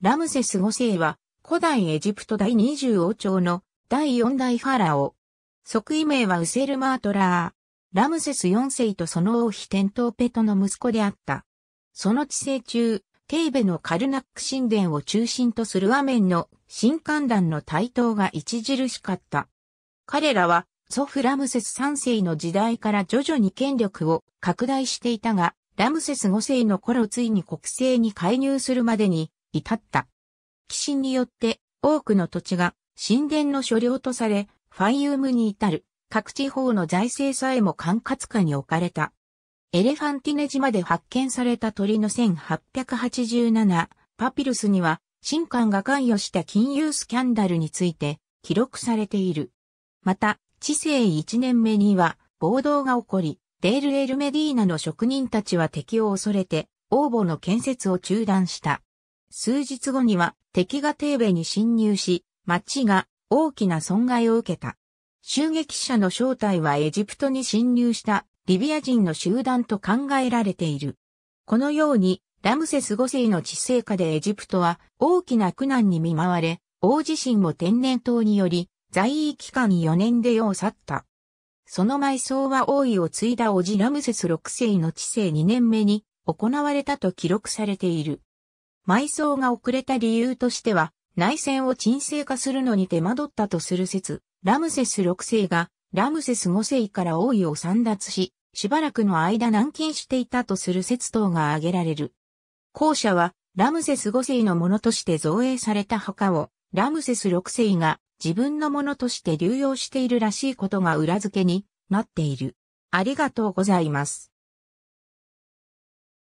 ラムセス5世は、古代エジプト第20王朝の第4代ファラオ。即位名はウセルマートラー。ラムセス4世とその王妃テントーペトの息子であった。その治世中、テーベのカルナック神殿を中心とするアメンの新官団の台頭が著しかった。彼らは祖父ラムセス3世の時代から徐々に権力を拡大していたが、ラムセス5世の頃ついに国政に介入するまでに至った。寄進によって多くの土地が神殿の所領とされ、ファイユームに至る各地方の財政さえも管轄下に置かれた。エレファンティネ島で発見された鳥の1887パピルスには、神官が関与した金融スキャンダルについて記録されている。また、治世1年目には暴動が起こり、デール・エル・メディーナの職人たちは敵を恐れて、王募の建設を中断した。数日後には敵がテーベに侵入し、町が大きな損害を受けた。襲撃者の正体はエジプトに侵入したリビア人の集団と考えられている。このようにラムセス5世の治世下でエジプトは大きな苦難に見舞われ、大地震も天然痘により在位期間4年で世を去った。その埋葬は王位を継いだおじラムセス6世の治世2年目に行われたと記録されている。埋葬が遅れた理由としては、内戦を沈静化するのに手間取ったとする説、ラムセス6世が、ラムセス5世から王位を散奪し、しばらくの間軟禁していたとする説等が挙げられる。後者は、ラムセス5世のものとして造営された墓を、ラムセス6世が自分のものとして流用しているらしいことが裏付けになっている。ありがとうございます。